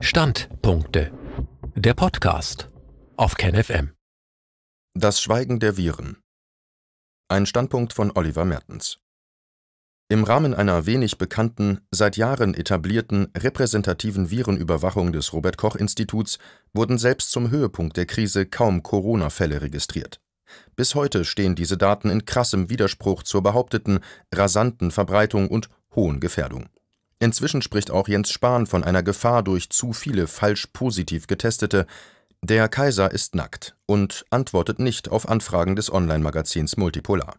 Standpunkte. Der Podcast auf KenFM. Das Schweigen der Viren. Ein Standpunkt von Oliver Mertens. Im Rahmen einer wenig bekannten, seit Jahren etablierten, repräsentativen Virenüberwachung des Robert Koch Instituts wurden selbst zum Höhepunkt der Krise kaum Corona-Fälle registriert. Bis heute stehen diese Daten in krassem Widerspruch zur behaupteten, rasanten Verbreitung und hohen Gefährdung. Inzwischen spricht auch Jens Spahn von einer Gefahr durch zu viele falsch positiv Getestete. Der Kaiser ist nackt und antwortet nicht auf Anfragen des Online-Magazins Multipolar.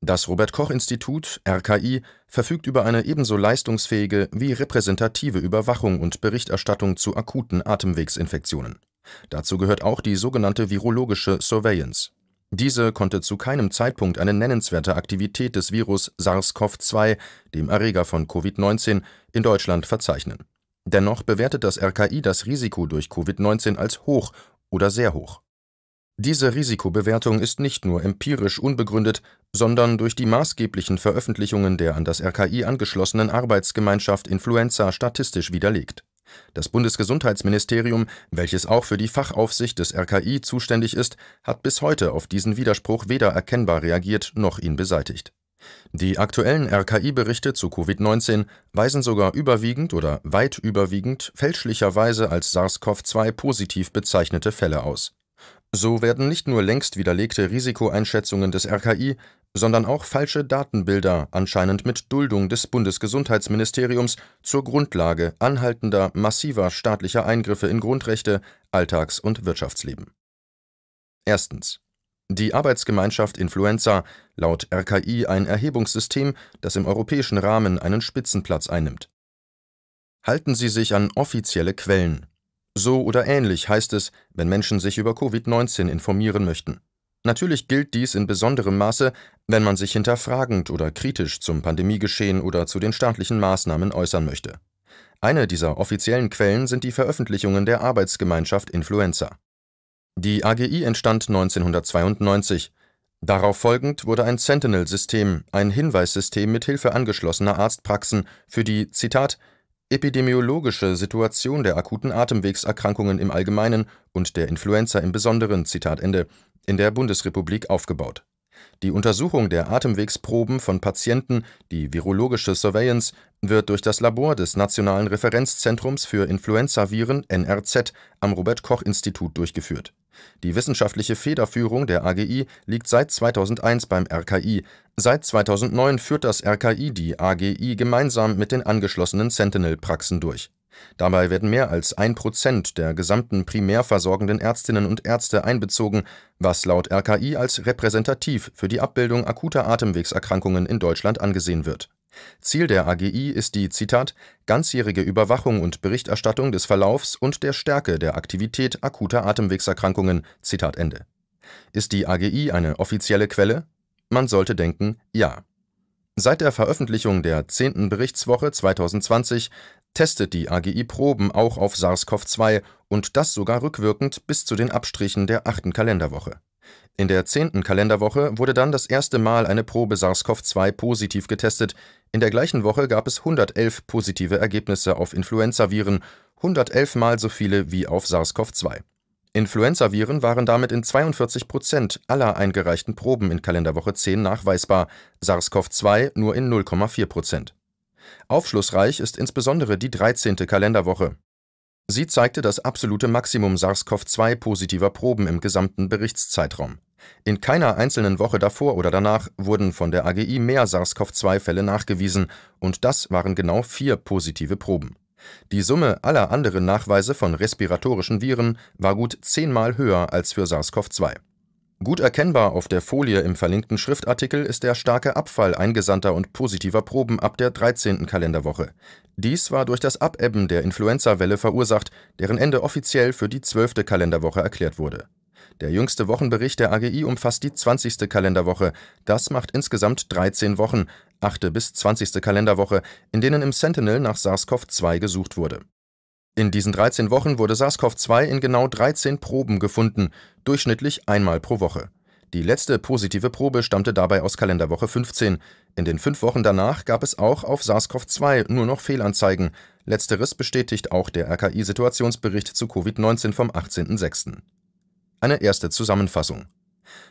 Das Robert-Koch-Institut, RKI, verfügt über eine ebenso leistungsfähige wie repräsentative Überwachung und Berichterstattung zu akuten Atemwegsinfektionen. Dazu gehört auch die sogenannte virologische Surveillance. Diese konnte zu keinem Zeitpunkt eine nennenswerte Aktivität des Virus SARS-CoV-2, dem Erreger von Covid-19, in Deutschland verzeichnen. Dennoch bewertet das RKI das Risiko durch Covid-19 als hoch oder sehr hoch. Diese Risikobewertung ist nicht nur empirisch unbegründet, sondern durch die maßgeblichen Veröffentlichungen der an das RKI angeschlossenen Arbeitsgemeinschaft Influenza statistisch widerlegt das Bundesgesundheitsministerium, welches auch für die Fachaufsicht des RKI zuständig ist, hat bis heute auf diesen Widerspruch weder erkennbar reagiert noch ihn beseitigt. Die aktuellen RKI-Berichte zu Covid-19 weisen sogar überwiegend oder weit überwiegend fälschlicherweise als SARS-CoV-2 positiv bezeichnete Fälle aus. So werden nicht nur längst widerlegte Risikoeinschätzungen des RKI, sondern auch falsche Datenbilder, anscheinend mit Duldung des Bundesgesundheitsministeriums, zur Grundlage anhaltender, massiver staatlicher Eingriffe in Grundrechte, Alltags- und Wirtschaftsleben. Erstens. Die Arbeitsgemeinschaft Influenza, laut RKI ein Erhebungssystem, das im europäischen Rahmen einen Spitzenplatz einnimmt. Halten Sie sich an offizielle Quellen. So oder ähnlich heißt es, wenn Menschen sich über Covid-19 informieren möchten. Natürlich gilt dies in besonderem Maße, wenn man sich hinterfragend oder kritisch zum Pandemiegeschehen oder zu den staatlichen Maßnahmen äußern möchte. Eine dieser offiziellen Quellen sind die Veröffentlichungen der Arbeitsgemeinschaft Influenza. Die AGI entstand 1992. Darauf folgend wurde ein Sentinel-System, ein Hinweissystem mit Hilfe angeschlossener Arztpraxen für die, Zitat, epidemiologische Situation der akuten Atemwegserkrankungen im Allgemeinen und der Influenza im Besonderen, Zitat Ende, in der Bundesrepublik aufgebaut. Die Untersuchung der Atemwegsproben von Patienten, die virologische Surveillance, wird durch das Labor des Nationalen Referenzzentrums für Influenzaviren NRZ am Robert Koch Institut durchgeführt. Die wissenschaftliche Federführung der AGI liegt seit 2001 beim RKI. Seit 2009 führt das RKI die AGI gemeinsam mit den angeschlossenen Sentinel-Praxen durch Dabei werden mehr als ein Prozent der gesamten primär versorgenden Ärztinnen und Ärzte einbezogen, was laut RKI als repräsentativ für die Abbildung akuter Atemwegserkrankungen in Deutschland angesehen wird. Ziel der AGI ist die, Zitat, ganzjährige Überwachung und Berichterstattung des Verlaufs und der Stärke der Aktivität akuter Atemwegserkrankungen, Zitat Ende. Ist die AGI eine offizielle Quelle? Man sollte denken, ja. Seit der Veröffentlichung der 10. Berichtswoche 2020 testet die AGI Proben auch auf SARS-CoV-2 und das sogar rückwirkend bis zu den Abstrichen der achten Kalenderwoche. In der zehnten Kalenderwoche wurde dann das erste Mal eine Probe SARS-CoV-2 positiv getestet. In der gleichen Woche gab es 111 positive Ergebnisse auf Influenzaviren, 111 mal so viele wie auf SARS-CoV-2. Influenzaviren waren damit in 42 Prozent aller eingereichten Proben in Kalenderwoche 10 nachweisbar, SARS-CoV-2 nur in 0,4 Prozent. Aufschlussreich ist insbesondere die 13. Kalenderwoche. Sie zeigte das absolute Maximum SARS-CoV-2 positiver Proben im gesamten Berichtszeitraum. In keiner einzelnen Woche davor oder danach wurden von der AGI mehr SARS-CoV-2-Fälle nachgewiesen, und das waren genau vier positive Proben. Die Summe aller anderen Nachweise von respiratorischen Viren war gut zehnmal höher als für SARS-CoV-2. Gut erkennbar auf der Folie im verlinkten Schriftartikel ist der starke Abfall eingesandter und positiver Proben ab der 13. Kalenderwoche. Dies war durch das Abebben der Influenza-Welle verursacht, deren Ende offiziell für die 12. Kalenderwoche erklärt wurde. Der jüngste Wochenbericht der AGI umfasst die 20. Kalenderwoche. Das macht insgesamt 13 Wochen, 8. bis 20. Kalenderwoche, in denen im Sentinel nach SARS-CoV-2 gesucht wurde in diesen 13 Wochen wurde SARS-CoV-2 in genau 13 Proben gefunden, durchschnittlich einmal pro Woche. Die letzte positive Probe stammte dabei aus Kalenderwoche 15. In den fünf Wochen danach gab es auch auf SARS-CoV-2 nur noch Fehlanzeigen. Letzteres bestätigt auch der RKI-Situationsbericht zu Covid-19 vom 18.06. Eine erste Zusammenfassung.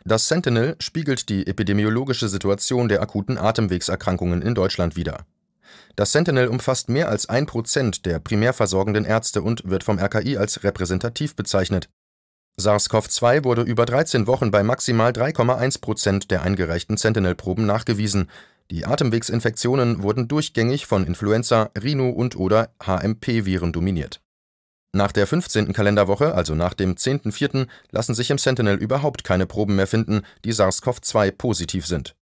Das Sentinel spiegelt die epidemiologische Situation der akuten Atemwegserkrankungen in Deutschland wider das Sentinel umfasst mehr als ein Prozent der primärversorgenden Ärzte und wird vom RKI als repräsentativ bezeichnet. SARS-CoV-2 wurde über 13 Wochen bei maximal 3,1 Prozent der eingereichten Sentinel-Proben nachgewiesen. Die Atemwegsinfektionen wurden durchgängig von Influenza, Rhino- und/oder HMP-Viren dominiert. Nach der 15. Kalenderwoche, also nach dem 10.04., lassen sich im Sentinel überhaupt keine Proben mehr finden, die SARS-CoV-2 positiv sind.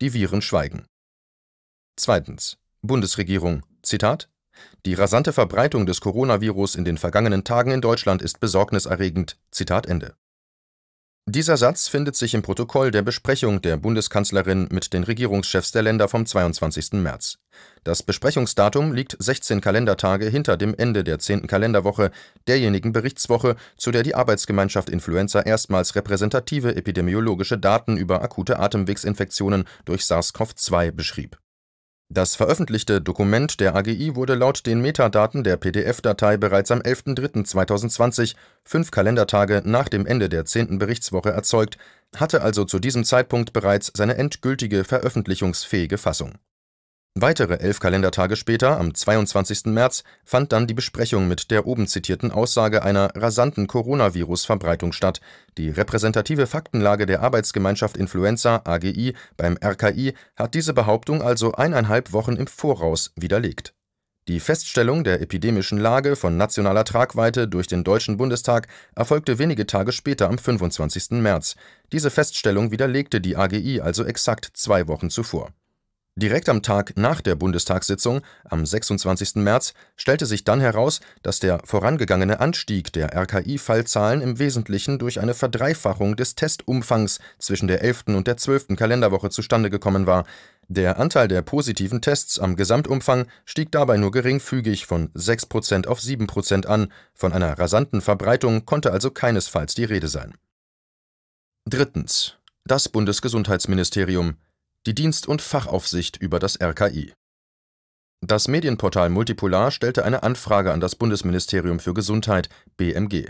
Die Viren schweigen Zweitens. Bundesregierung. Zitat. Die rasante Verbreitung des Coronavirus in den vergangenen Tagen in Deutschland ist besorgniserregend. Zitat Ende. Dieser Satz findet sich im Protokoll der Besprechung der Bundeskanzlerin mit den Regierungschefs der Länder vom 22. März. Das Besprechungsdatum liegt 16 Kalendertage hinter dem Ende der 10. Kalenderwoche, derjenigen Berichtswoche, zu der die Arbeitsgemeinschaft Influenza erstmals repräsentative epidemiologische Daten über akute Atemwegsinfektionen durch SARS-CoV-2 beschrieb das veröffentlichte Dokument der AGI wurde laut den Metadaten der PDF-Datei bereits am 11.03.2020, fünf Kalendertage nach dem Ende der 10. Berichtswoche erzeugt, hatte also zu diesem Zeitpunkt bereits seine endgültige veröffentlichungsfähige Fassung Weitere elf Kalendertage später, am 22. März, fand dann die Besprechung mit der oben zitierten Aussage einer rasanten Coronavirus-Verbreitung statt, die repräsentative Faktenlage der Arbeitsgemeinschaft Influenza AGI beim RKI hat diese Behauptung also eineinhalb Wochen im Voraus widerlegt. Die Feststellung der epidemischen Lage von nationaler Tragweite durch den Deutschen Bundestag erfolgte wenige Tage später am 25. März. Diese Feststellung widerlegte die AGI also exakt zwei Wochen zuvor Direkt am Tag nach der Bundestagssitzung, am 26. März, stellte sich dann heraus, dass der vorangegangene Anstieg der RKI-Fallzahlen im Wesentlichen durch eine Verdreifachung des Testumfangs zwischen der 11. und der 12. Kalenderwoche zustande gekommen war. Der Anteil der positiven Tests am Gesamtumfang stieg dabei nur geringfügig von 6% auf 7% an, von einer rasanten Verbreitung konnte also keinesfalls die Rede sein. Drittens. Das Bundesgesundheitsministerium die Dienst- und Fachaufsicht über das RKI. Das Medienportal Multipolar stellte eine Anfrage an das Bundesministerium für Gesundheit BMG.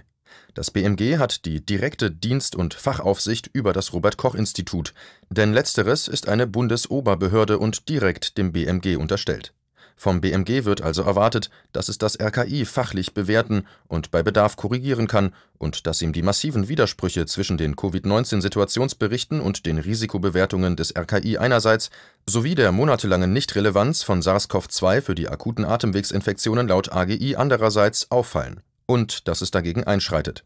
Das BMG hat die direkte Dienst- und Fachaufsicht über das Robert Koch Institut, denn letzteres ist eine Bundesoberbehörde und direkt dem BMG unterstellt. Vom BMG wird also erwartet, dass es das RKI fachlich bewerten und bei Bedarf korrigieren kann und dass ihm die massiven Widersprüche zwischen den Covid-19-Situationsberichten und den Risikobewertungen des RKI einerseits sowie der monatelangen Nichtrelevanz von SARS-CoV-2 für die akuten Atemwegsinfektionen laut AGI andererseits auffallen und dass es dagegen einschreitet.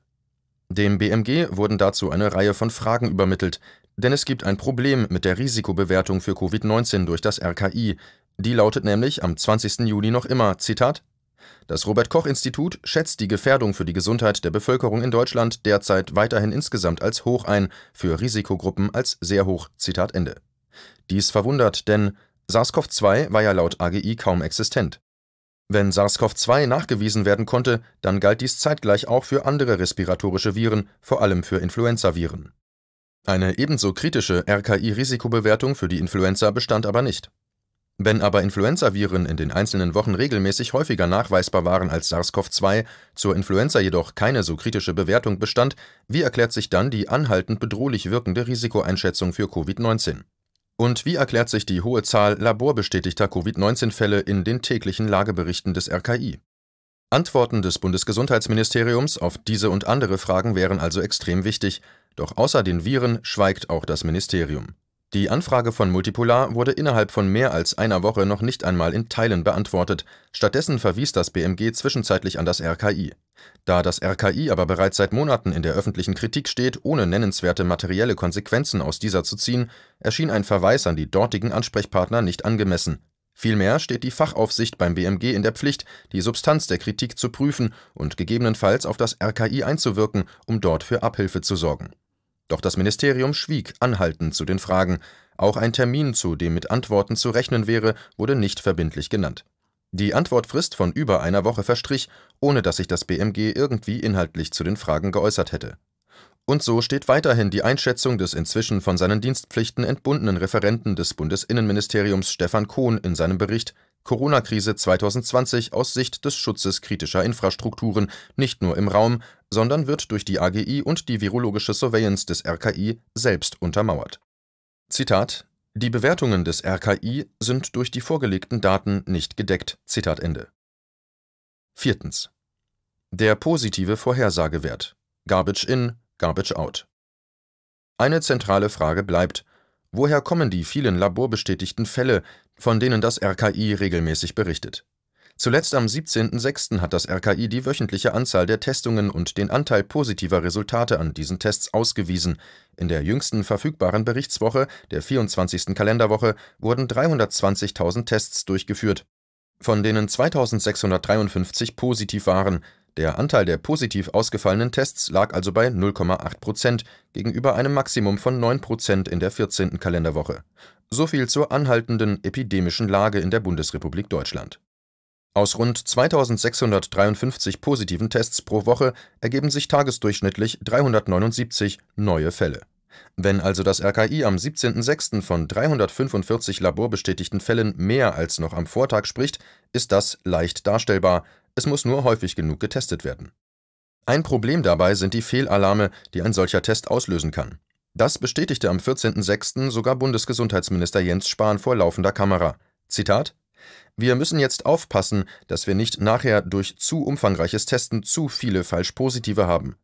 Dem BMG wurden dazu eine Reihe von Fragen übermittelt, denn es gibt ein Problem mit der Risikobewertung für Covid-19 durch das RKI, die lautet nämlich am 20. Juni noch immer, Zitat, das Robert Koch Institut schätzt die Gefährdung für die Gesundheit der Bevölkerung in Deutschland derzeit weiterhin insgesamt als hoch ein, für Risikogruppen als sehr hoch. Zitat Ende. Dies verwundert, denn SARS-CoV-2 war ja laut AGI kaum existent. Wenn SARS-CoV-2 nachgewiesen werden konnte, dann galt dies zeitgleich auch für andere respiratorische Viren, vor allem für Influenzaviren. Eine ebenso kritische RKI-Risikobewertung für die Influenza bestand aber nicht. Wenn aber Influenzaviren in den einzelnen Wochen regelmäßig häufiger nachweisbar waren als SARS-CoV-2, zur Influenza jedoch keine so kritische Bewertung bestand, wie erklärt sich dann die anhaltend bedrohlich wirkende Risikoeinschätzung für Covid-19? Und wie erklärt sich die hohe Zahl laborbestätigter Covid-19-Fälle in den täglichen Lageberichten des RKI? Antworten des Bundesgesundheitsministeriums auf diese und andere Fragen wären also extrem wichtig, doch außer den Viren schweigt auch das Ministerium. Die Anfrage von Multipolar wurde innerhalb von mehr als einer Woche noch nicht einmal in Teilen beantwortet, stattdessen verwies das BMG zwischenzeitlich an das RKI. Da das RKI aber bereits seit Monaten in der öffentlichen Kritik steht, ohne nennenswerte materielle Konsequenzen aus dieser zu ziehen, erschien ein Verweis an die dortigen Ansprechpartner nicht angemessen. Vielmehr steht die Fachaufsicht beim BMG in der Pflicht, die Substanz der Kritik zu prüfen und gegebenenfalls auf das RKI einzuwirken, um dort für Abhilfe zu sorgen doch das Ministerium schwieg anhaltend zu den Fragen, auch ein Termin, zu dem mit Antworten zu rechnen wäre, wurde nicht verbindlich genannt. Die Antwortfrist von über einer Woche verstrich, ohne dass sich das BMG irgendwie inhaltlich zu den Fragen geäußert hätte. Und so steht weiterhin die Einschätzung des inzwischen von seinen Dienstpflichten entbundenen Referenten des Bundesinnenministeriums Stefan Kohn in seinem Bericht Corona-Krise 2020 aus Sicht des Schutzes kritischer Infrastrukturen nicht nur im Raum, sondern wird durch die AGI und die virologische Surveillance des RKI selbst untermauert. Zitat Die Bewertungen des RKI sind durch die vorgelegten Daten nicht gedeckt. Zitat Ende. Viertens. Der positive Vorhersagewert. Garbage in, Garbage out. Eine zentrale Frage bleibt, woher kommen die vielen laborbestätigten Fälle, von denen das RKI regelmäßig berichtet. Zuletzt am 17.06. hat das RKI die wöchentliche Anzahl der Testungen und den Anteil positiver Resultate an diesen Tests ausgewiesen. In der jüngsten verfügbaren Berichtswoche, der 24. Kalenderwoche, wurden 320.000 Tests durchgeführt, von denen 2.653 positiv waren. Der Anteil der positiv ausgefallenen Tests lag also bei 0,8 Prozent gegenüber einem Maximum von 9 Prozent in der 14. Kalenderwoche. So viel zur anhaltenden epidemischen Lage in der Bundesrepublik Deutschland. Aus rund 2653 positiven Tests pro Woche ergeben sich tagesdurchschnittlich 379 neue Fälle. Wenn also das RKI am 17.06. von 345 laborbestätigten Fällen mehr als noch am Vortag spricht, ist das leicht darstellbar, es muss nur häufig genug getestet werden. Ein Problem dabei sind die Fehlalarme, die ein solcher Test auslösen kann. Das bestätigte am 14.06. sogar Bundesgesundheitsminister Jens Spahn vor laufender Kamera. Zitat wir müssen jetzt aufpassen, dass wir nicht nachher durch zu umfangreiches Testen zu viele Falschpositive haben,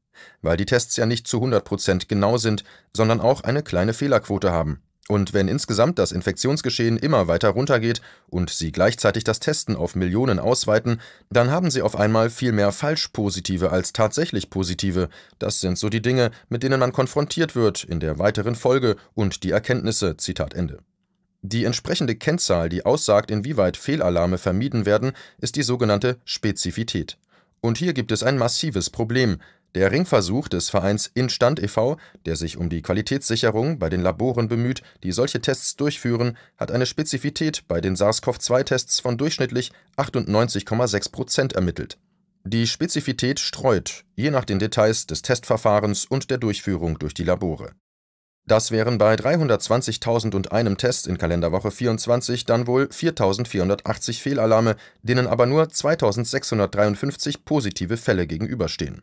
weil die Tests ja nicht zu 100 Prozent genau sind, sondern auch eine kleine Fehlerquote haben. Und wenn insgesamt das Infektionsgeschehen immer weiter runtergeht und Sie gleichzeitig das Testen auf Millionen ausweiten, dann haben Sie auf einmal viel mehr Falschpositive als tatsächlich Positive. Das sind so die Dinge, mit denen man konfrontiert wird in der weiteren Folge und die Erkenntnisse. Zitat Ende. Die entsprechende Kennzahl, die aussagt, inwieweit Fehlalarme vermieden werden, ist die sogenannte Spezifität. Und hier gibt es ein massives Problem. Der Ringversuch des Vereins Instand e.V., der sich um die Qualitätssicherung bei den Laboren bemüht, die solche Tests durchführen, hat eine Spezifität bei den SARS-CoV-2-Tests von durchschnittlich 98,6 Prozent ermittelt. Die Spezifität streut, je nach den Details des Testverfahrens und der Durchführung durch die Labore. Das wären bei 320.001 Test in Kalenderwoche 24 dann wohl 4.480 Fehlalarme, denen aber nur 2.653 positive Fälle gegenüberstehen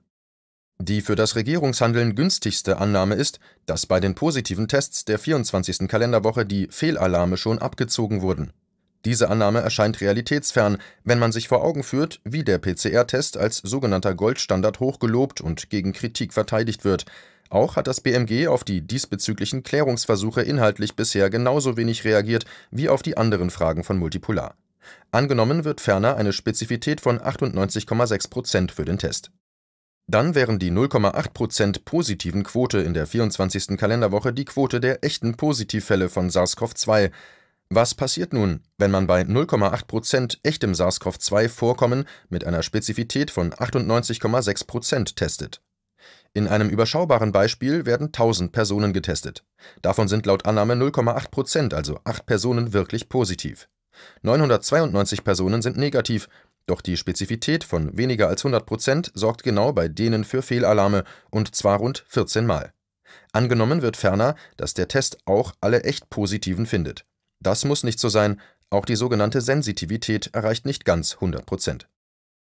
die für das Regierungshandeln günstigste Annahme ist, dass bei den positiven Tests der 24. Kalenderwoche die Fehlalarme schon abgezogen wurden. Diese Annahme erscheint realitätsfern, wenn man sich vor Augen führt, wie der PCR-Test als sogenannter Goldstandard hochgelobt und gegen Kritik verteidigt wird. Auch hat das BMG auf die diesbezüglichen Klärungsversuche inhaltlich bisher genauso wenig reagiert wie auf die anderen Fragen von Multipolar. Angenommen wird ferner eine Spezifität von 98,6 Prozent für den Test. Dann wären die 0,8% positiven Quote in der 24. Kalenderwoche die Quote der echten Positivfälle von SARS-CoV-2. Was passiert nun, wenn man bei 0,8% echtem SARS-CoV-2-Vorkommen mit einer Spezifität von 98,6% testet? In einem überschaubaren Beispiel werden 1000 Personen getestet. Davon sind laut Annahme 0,8%, also 8 Personen, wirklich positiv. 992 Personen sind negativ, doch die Spezifität von weniger als 100 Prozent sorgt genau bei denen für Fehlalarme, und zwar rund 14 Mal. Angenommen wird ferner, dass der Test auch alle echt Positiven findet. Das muss nicht so sein, auch die sogenannte Sensitivität erreicht nicht ganz 100 Prozent.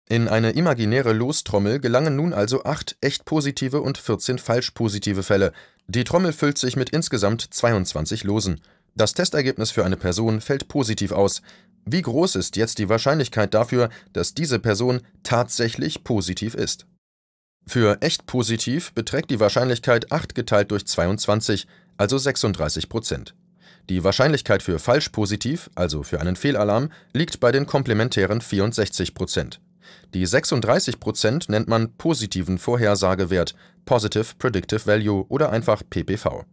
In eine imaginäre Lostrommel gelangen nun also 8 echt positive und 14 falsch positive Fälle. Die Trommel füllt sich mit insgesamt 22 Losen. Das Testergebnis für eine Person fällt positiv aus. Wie groß ist jetzt die Wahrscheinlichkeit dafür, dass diese Person tatsächlich positiv ist? Für echt positiv beträgt die Wahrscheinlichkeit 8 geteilt durch 22, also 36 Prozent. Die Wahrscheinlichkeit für falsch positiv, also für einen Fehlalarm, liegt bei den komplementären 64 Prozent. Die 36 Prozent nennt man positiven Vorhersagewert, Positive Predictive Value oder einfach PPV.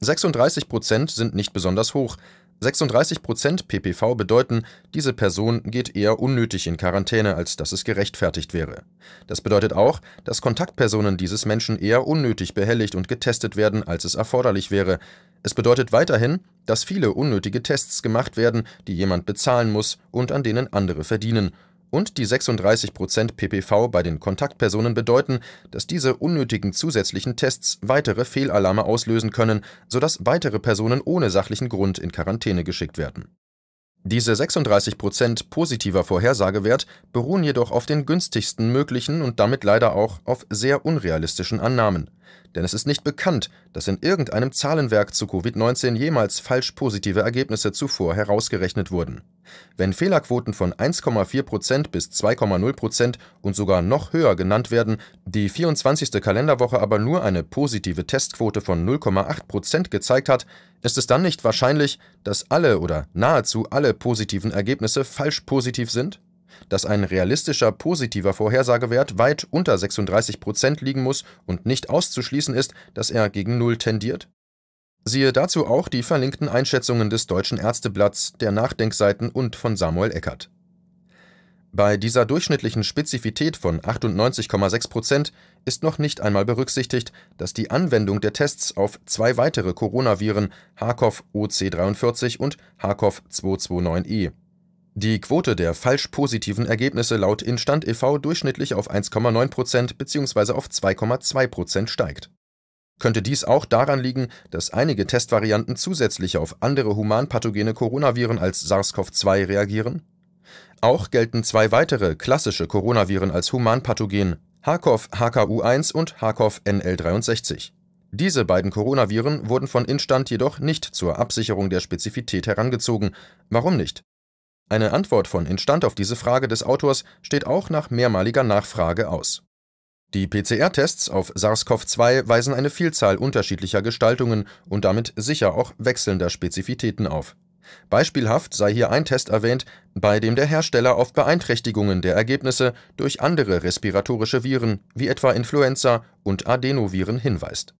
36 Prozent sind nicht besonders hoch, 36 PPV bedeuten, diese Person geht eher unnötig in Quarantäne, als dass es gerechtfertigt wäre. Das bedeutet auch, dass Kontaktpersonen dieses Menschen eher unnötig behelligt und getestet werden, als es erforderlich wäre. Es bedeutet weiterhin, dass viele unnötige Tests gemacht werden, die jemand bezahlen muss und an denen andere verdienen – und die 36% PPV bei den Kontaktpersonen bedeuten, dass diese unnötigen zusätzlichen Tests weitere Fehlalarme auslösen können, sodass weitere Personen ohne sachlichen Grund in Quarantäne geschickt werden. Diese 36% positiver Vorhersagewert beruhen jedoch auf den günstigsten möglichen und damit leider auch auf sehr unrealistischen Annahmen denn es ist nicht bekannt, dass in irgendeinem Zahlenwerk zu Covid-19 jemals falsch positive Ergebnisse zuvor herausgerechnet wurden. Wenn Fehlerquoten von 1,4% bis 2,0% und sogar noch höher genannt werden, die 24. Kalenderwoche aber nur eine positive Testquote von 0,8% gezeigt hat, ist es dann nicht wahrscheinlich, dass alle oder nahezu alle positiven Ergebnisse falsch positiv sind? dass ein realistischer positiver Vorhersagewert weit unter 36 Prozent liegen muss und nicht auszuschließen ist, dass er gegen Null tendiert? Siehe dazu auch die verlinkten Einschätzungen des Deutschen Ärzteblatts, der Nachdenkseiten und von Samuel Eckert. Bei dieser durchschnittlichen Spezifität von 98,6 Prozent ist noch nicht einmal berücksichtigt, dass die Anwendung der Tests auf zwei weitere Coronaviren, HCoV OC43 und HCoV229E, die Quote der falsch positiven Ergebnisse laut Instand e.V. durchschnittlich auf 1,9% bzw. auf 2,2% steigt. Könnte dies auch daran liegen, dass einige Testvarianten zusätzlich auf andere humanpathogene Coronaviren als SARS-CoV-2 reagieren? Auch gelten zwei weitere klassische Coronaviren als humanpathogen, HCoV HKU1 und HCoV NL63. Diese beiden Coronaviren wurden von Instand jedoch nicht zur Absicherung der Spezifität herangezogen. Warum nicht? Eine Antwort von Instand auf diese Frage des Autors steht auch nach mehrmaliger Nachfrage aus. Die PCR-Tests auf SARS-CoV-2 weisen eine Vielzahl unterschiedlicher Gestaltungen und damit sicher auch wechselnder Spezifitäten auf. Beispielhaft sei hier ein Test erwähnt, bei dem der Hersteller auf Beeinträchtigungen der Ergebnisse durch andere respiratorische Viren wie etwa Influenza und Adenoviren hinweist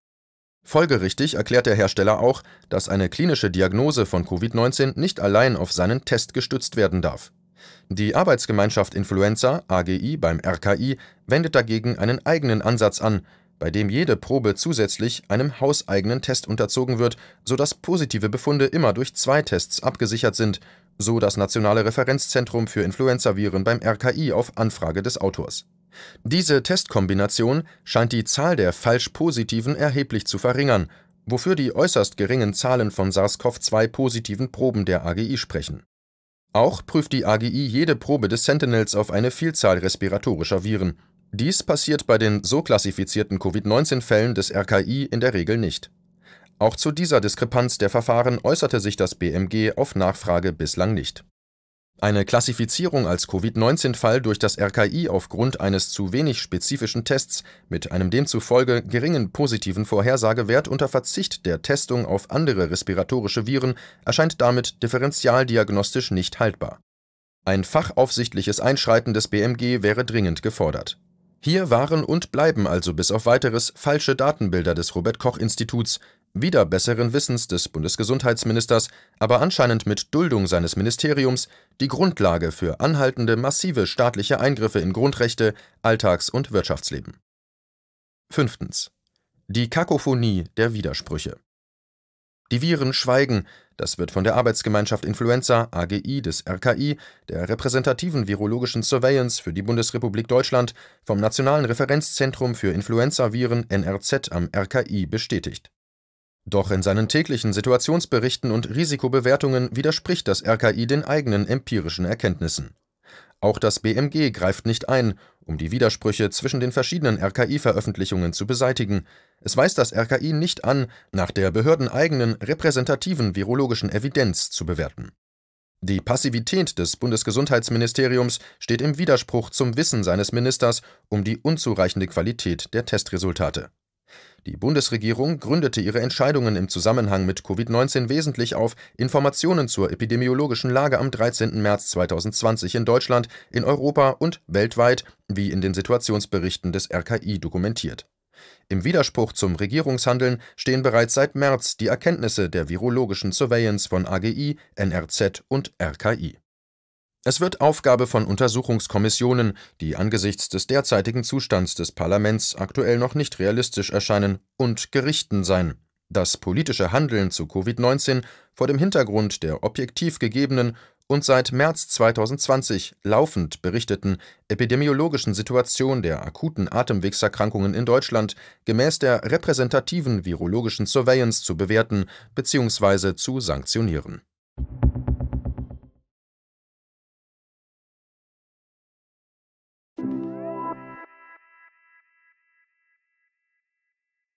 Folgerichtig erklärt der Hersteller auch, dass eine klinische Diagnose von Covid-19 nicht allein auf seinen Test gestützt werden darf. Die Arbeitsgemeinschaft Influenza AGI beim RKI wendet dagegen einen eigenen Ansatz an, bei dem jede Probe zusätzlich einem hauseigenen Test unterzogen wird, sodass positive Befunde immer durch zwei Tests abgesichert sind, so das Nationale Referenzzentrum für Influenzaviren beim RKI auf Anfrage des Autors diese Testkombination scheint die Zahl der Falsch-Positiven erheblich zu verringern, wofür die äußerst geringen Zahlen von SARS-CoV-2-positiven Proben der AGI sprechen. Auch prüft die AGI jede Probe des Sentinels auf eine Vielzahl respiratorischer Viren. Dies passiert bei den so klassifizierten Covid-19-Fällen des RKI in der Regel nicht. Auch zu dieser Diskrepanz der Verfahren äußerte sich das BMG auf Nachfrage bislang nicht eine Klassifizierung als Covid-19-Fall durch das RKI aufgrund eines zu wenig spezifischen Tests mit einem demzufolge geringen positiven Vorhersagewert unter Verzicht der Testung auf andere respiratorische Viren erscheint damit differentialdiagnostisch nicht haltbar. Ein fachaufsichtliches Einschreiten des BMG wäre dringend gefordert. Hier waren und bleiben also bis auf weiteres falsche Datenbilder des Robert Koch Instituts, wieder besseren Wissens des Bundesgesundheitsministers, aber anscheinend mit Duldung seines Ministeriums, die Grundlage für anhaltende massive staatliche Eingriffe in Grundrechte, Alltags- und Wirtschaftsleben. Fünftens. Die Kakophonie der Widersprüche. Die Viren schweigen, das wird von der Arbeitsgemeinschaft Influenza AGI des RKI, der repräsentativen virologischen Surveillance für die Bundesrepublik Deutschland, vom Nationalen Referenzzentrum für Influenzaviren NRZ am RKI bestätigt. Doch in seinen täglichen Situationsberichten und Risikobewertungen widerspricht das RKI den eigenen empirischen Erkenntnissen. Auch das BMG greift nicht ein, um die Widersprüche zwischen den verschiedenen RKI-Veröffentlichungen zu beseitigen. Es weist das RKI nicht an, nach der behördeneigenen repräsentativen virologischen Evidenz zu bewerten. Die Passivität des Bundesgesundheitsministeriums steht im Widerspruch zum Wissen seines Ministers um die unzureichende Qualität der Testresultate. Die Bundesregierung gründete ihre Entscheidungen im Zusammenhang mit Covid-19 wesentlich auf Informationen zur epidemiologischen Lage am 13. März 2020 in Deutschland, in Europa und weltweit, wie in den Situationsberichten des RKI dokumentiert. Im Widerspruch zum Regierungshandeln stehen bereits seit März die Erkenntnisse der virologischen Surveillance von AGI, NRZ und RKI. Es wird Aufgabe von Untersuchungskommissionen, die angesichts des derzeitigen Zustands des Parlaments aktuell noch nicht realistisch erscheinen, und Gerichten sein. Das politische Handeln zu Covid-19 vor dem Hintergrund der objektiv gegebenen und seit März 2020 laufend berichteten epidemiologischen Situation der akuten Atemwegserkrankungen in Deutschland gemäß der repräsentativen virologischen Surveillance zu bewerten bzw. zu sanktionieren.